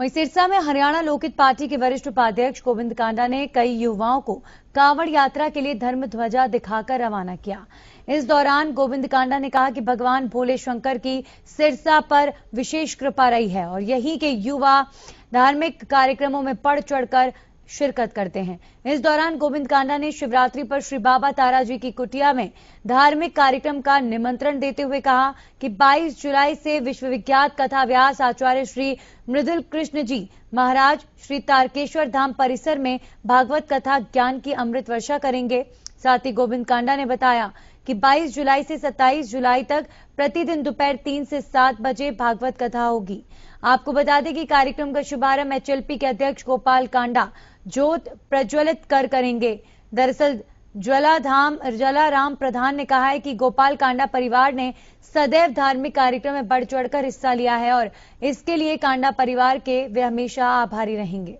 वहीं सिरसा में हरियाणा लोकित पार्टी के वरिष्ठ उपाध्यक्ष गोविंद कांडा ने कई युवाओं को कांवड़ यात्रा के लिए धर्म ध्वजा दिखाकर रवाना किया इस दौरान गोविंद कांडा ने कहा कि भगवान भोले शंकर की सिरसा पर विशेष कृपा रही है और यहीं के युवा धार्मिक कार्यक्रमों में पढ़ चढ़कर शिरकत करते हैं इस दौरान गोविंद कांडा ने शिवरात्रि पर श्री बाबा ताराजी की कुटिया में धार्मिक कार्यक्रम का निमंत्रण देते हुए कहा कि 22 जुलाई से विश्वविख्यात कथा व्यास आचार्य श्री मृदुल कृष्ण जी महाराज श्री तारकेश्वर धाम परिसर में भागवत कथा ज्ञान की अमृत वर्षा करेंगे साथ ही गोविंद कांडा ने बताया कि 22 जुलाई से 27 जुलाई तक प्रतिदिन दोपहर तीन से सात बजे भागवत कथा होगी आपको बता दें कि कार्यक्रम का शुभारंभ एचएलपी के अध्यक्ष गोपाल कांडा ज्योत प्रज्वलित कर करेंगे दरअसल ज्वलाधाम ज्वलाराम प्रधान ने कहा है कि गोपाल कांडा परिवार ने सदैव धार्मिक कार्यक्रम में बढ़ चढ़कर हिस्सा लिया है और इसके लिए कांडा परिवार के वे हमेशा आभारी रहेंगे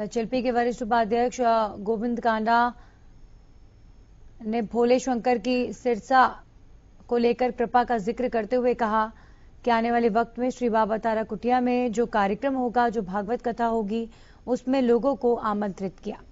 एचएलपी के वरिष्ठ उपाध्यक्ष गोविंद कांडा ने भोले शंकर की सिरसा को लेकर कृपा का जिक्र करते हुए कहा कि आने वाले वक्त में श्री बाबा तारा कुटिया में जो कार्यक्रम होगा जो भागवत कथा होगी उसमें लोगों को आमंत्रित किया